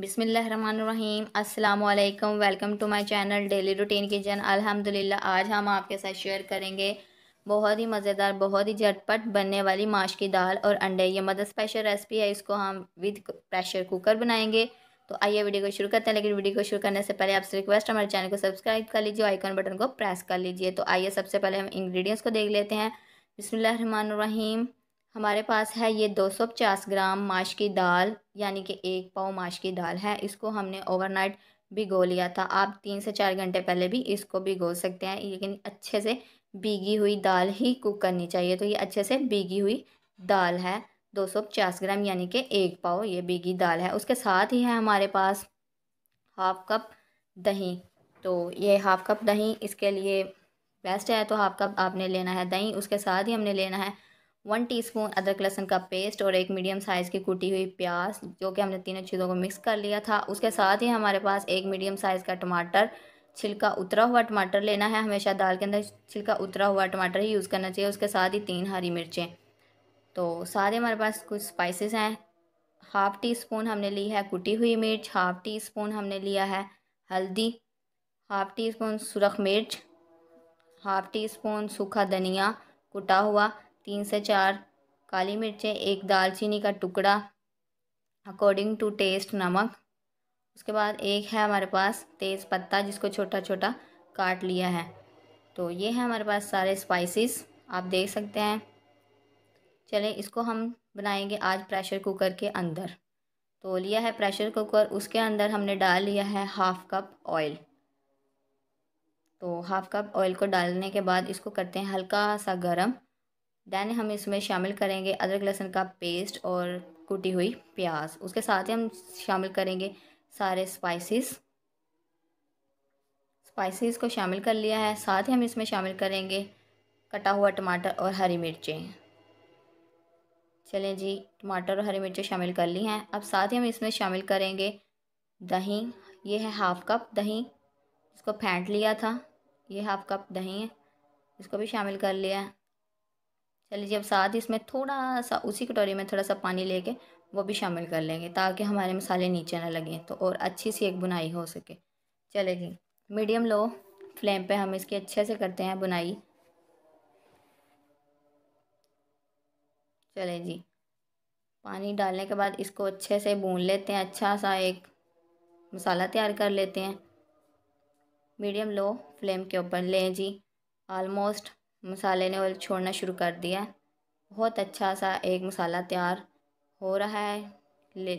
बिसमीम अल्लाम welcome to my channel daily routine kitchen अल्हम्दुलिल्लाह आज हम आपके साथ शेयर करेंगे बहुत ही मज़ेदार बहुत ही झटपट बनने वाली माश की दाल और अंडे ये मदर स्पेशल रेसिपी है इसको हम विद प्रेशर कुकर बनाएंगे तो आइए वीडियो को शुरू करते हैं लेकिन वीडियो को शुरू करने से पहले आपसे रिक्वेस्ट हमारे चैनल को सब्सक्राइब कर लीजिए आइकन बटन को प्रेस कर लीजिए तो आइए सबसे पहले हम इंग्रीडियंट्स को देख लेते हैं बिसमीम हमारे पास है ये 250 ग्राम माश की दाल यानी कि एक पाव माश की दाल है इसको हमने ओवरनाइट भिगो लिया था आप तीन से चार घंटे पहले भी इसको भिगो सकते हैं लेकिन अच्छे से भीगी हुई दाल ही कुक करनी चाहिए तो ये अच्छे से भीगी हुई दाल है 250 ग्राम यानी कि एक पाव ये भीगी दाल है उसके साथ ही है हमारे पास हाफ कप दही तो ये हाफ कप दही इसके लिए बेस्ट है तो हाफ कप आपने लेना है दही उसके साथ ही हमने लेना है वन टीस्पून अदरक लहसुन का पेस्ट और एक मीडियम साइज़ की कुटी हुई प्याज जो कि हमने तीनों चीज़ों को मिक्स कर लिया था उसके साथ ही हमारे पास एक मीडियम साइज़ का टमाटर छिलका उतरा हुआ टमाटर लेना है हमेशा दाल के अंदर छिलका उतरा हुआ टमाटर ही यूज़ करना चाहिए उसके साथ ही तीन हरी मिर्चें तो साथ ही हमारे पास कुछ स्पाइसेस हैं हाफ़ टी स्पून हमने ली है कुटी हुई मिर्च हाफ़ टी स्पून हमने लिया है हल्दी हाफ़ टी स्पून सुरख मिर्च हाफ़ टी स्पून सूखा धनिया कुटा हुआ तीन से चार काली मिर्चें एक दालचीनी का टुकड़ा अकॉर्डिंग टू टेस्ट नमक उसके बाद एक है हमारे पास तेज़ पत्ता जिसको छोटा छोटा काट लिया है तो ये है हमारे पास सारे स्पाइसेस आप देख सकते हैं चलें इसको हम बनाएंगे आज प्रेशर कुकर के अंदर तो लिया है प्रेशर कुकर उसके अंदर हमने डाल लिया है हाफ़ कप ऑयल तो हाफ़ कप ऑयल को डालने के बाद इसको करते हैं हल्का सा गरम दैन हम इसमें शामिल करेंगे अदरक लहसुन का पेस्ट और कुटी हुई प्याज उसके साथ ही हम शामिल करेंगे सारे स्पाइसेस स्पाइसेस को शामिल कर लिया है साथ ही हम इसमें शामिल करेंगे कटा हुआ टमाटर और हरी मिर्चें चलें जी टमाटर और हरी मिर्चें शामिल कर ली हैं अब साथ ही हम इसमें शामिल करेंगे दही ये है हाफ़ कप दही इसको फेंट लिया था ये हाफ़ कप दही है इसको भी शामिल कर लिया है चलिए अब साथ ही इसमें थोड़ा सा उसी कटोरी में थोड़ा सा पानी लेके वो भी शामिल कर लेंगे ताकि हमारे मसाले नीचे ना लगें तो और अच्छी सी एक बुनाई हो सके चले जी मीडियम लो फ्लेम पे हम इसकी अच्छे से करते हैं बुनाई चले जी पानी डालने के बाद इसको अच्छे से भून लेते हैं अच्छा सा एक मसाला तैयार कर लेते हैं मीडियम लो फ्लेम के ऊपर लें जी आलमोस्ट मसाले ने ऑयल छोड़ना शुरू कर दिया बहुत अच्छा सा एक मसाला तैयार हो रहा है ले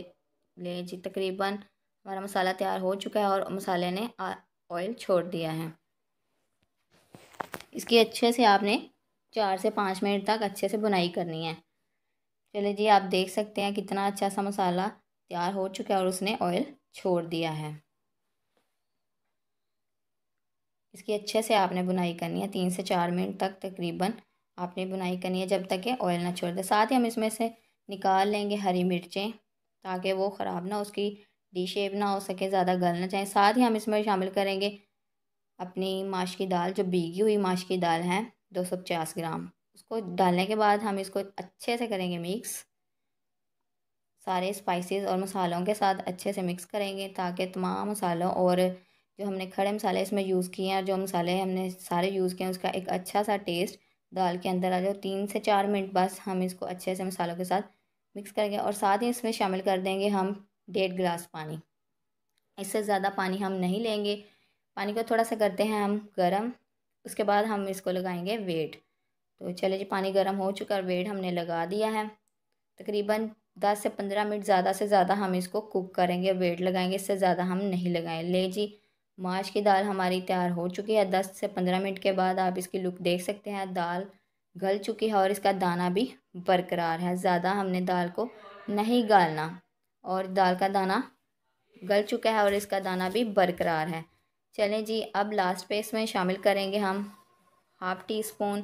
ले जी तकरीबन हमारा मसाला तैयार हो चुका है और मसाले ने ऑयल छोड़ दिया है इसकी अच्छे से आपने चार से पाँच मिनट तक अच्छे से बुनाई करनी है चलिए जी आप देख सकते हैं कितना अच्छा सा मसाला तैयार हो चुका है और उसने ऑयल छोड़ दिया है इसकी अच्छे से आपने बुनाई करनी है तीन से चार मिनट तक तकरीबन आपने बुनाई करनी है जब तक ये ऑयल ना छोड़ दे साथ ही हम इसमें से निकाल लेंगे हरी मिर्चें ताकि वो ख़राब ना उसकी डी शेप ना हो सके ज़्यादा गल ना चाहें साथ ही हम इसमें शामिल करेंगे अपनी माश की दाल जो भीगी हुई माश की दाल है दो सौ पचास ग्राम उसको डालने के बाद हम इसको अच्छे से करेंगे मिक्स सारे स्पाइसेस और मसालों के साथ अच्छे से मिक्स करेंगे ताकि तमाम मसालों और जो हमने खड़े मसाले इसमें यूज़ किए हैं और जो मसाले हमने सारे यूज़ किए हैं उसका एक अच्छा सा टेस्ट दाल के अंदर आ जाओ तीन से चार मिनट बस हम इसको अच्छे से मसालों के साथ मिक्स करेंगे और साथ ही इसमें शामिल कर देंगे हम डेढ़ गिलास पानी इससे ज़्यादा पानी हम नहीं लेंगे पानी को थोड़ा सा करते हैं हम गर्म उसके बाद हम इसको लगाएंगे वेट तो चले जी पानी गर्म हो चुका है वेट हमने लगा दिया है तकरीबन दस से पंद्रह मिनट ज़्यादा से ज़्यादा हम इसको कुक करेंगे वेट लगाएंगे इससे ज़्यादा हम नहीं लगाएं ले जी माश की दाल हमारी तैयार हो चुकी है दस से पंद्रह मिनट के बाद आप इसकी लुक देख सकते हैं दाल गल चुकी है और इसका दाना भी बरकरार है ज़्यादा हमने दाल को नहीं गालना और दाल का दाना गल चुका है और इसका दाना भी बरकरार है चलें जी अब लास्ट पे इसमें शामिल करेंगे हम हाफ़ टी स्पून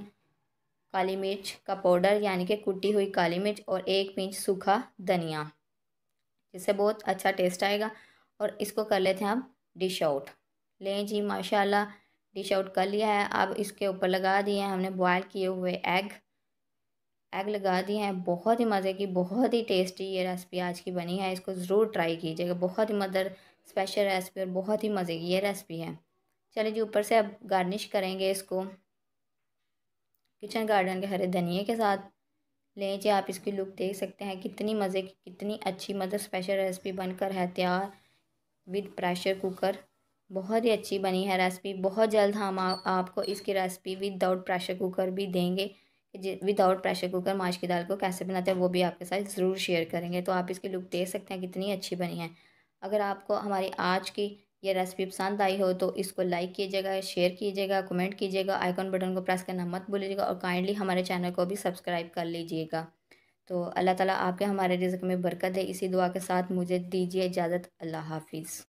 काली मिर्च का पाउडर यानी कि कुटी हुई काली मिर्च और एक पिंच सूखा धनिया जिससे बहुत अच्छा टेस्ट आएगा और इसको कर लेते हैं हम डिश आउट लें जी माशाल्लाह डिश आउट कर लिया है अब इसके ऊपर लगा दिए हैं हमने बॉयल किए हुए एग एग लगा दिए हैं बहुत ही मज़े की बहुत ही टेस्टी ये रेसिपी आज की बनी है इसको ज़रूर ट्राई कीजिएगा बहुत ही मदर स्पेशल रेसिपी और बहुत ही मज़े की ये रेसिपी है चलिए जी ऊपर से अब गार्निश करेंगे इसको किचन गार्डन के हरे धनिए के साथ लें जी आप इसकी लुक देख सकते हैं कितनी मज़े की कितनी अच्छी मदर स्पेशल रेसिपी बनकर है तैयार विद प्रेशर कुकर बहुत ही अच्छी बनी है रेसिपी बहुत जल्द हम आ, आपको इसकी रेसिपी विदाउट प्रेशर कुकर भी देंगे विदाउट प्रेशर कुकर माश की दाल को कैसे बनाते हैं वो भी आपके साथ ज़रूर शेयर करेंगे तो आप इसकी लुक देख सकते हैं कितनी अच्छी बनी है अगर आपको हमारी आज की ये रेसिपी पसंद आई हो तो इसको लाइक कीजिएगा शेयर कीजिएगा कमेंट कीजिएगा आइकॉन बटन को प्रेस करना मत भूलिएगा और काइंडली हमारे चैनल को भी सब्सक्राइब कर लीजिएगा तो अल्लाह ताला आपके हमारे रिज़्क में बरकत है इसी दुआ के साथ मुझे दीजिए इजाज़त अल्लाह हाफिज़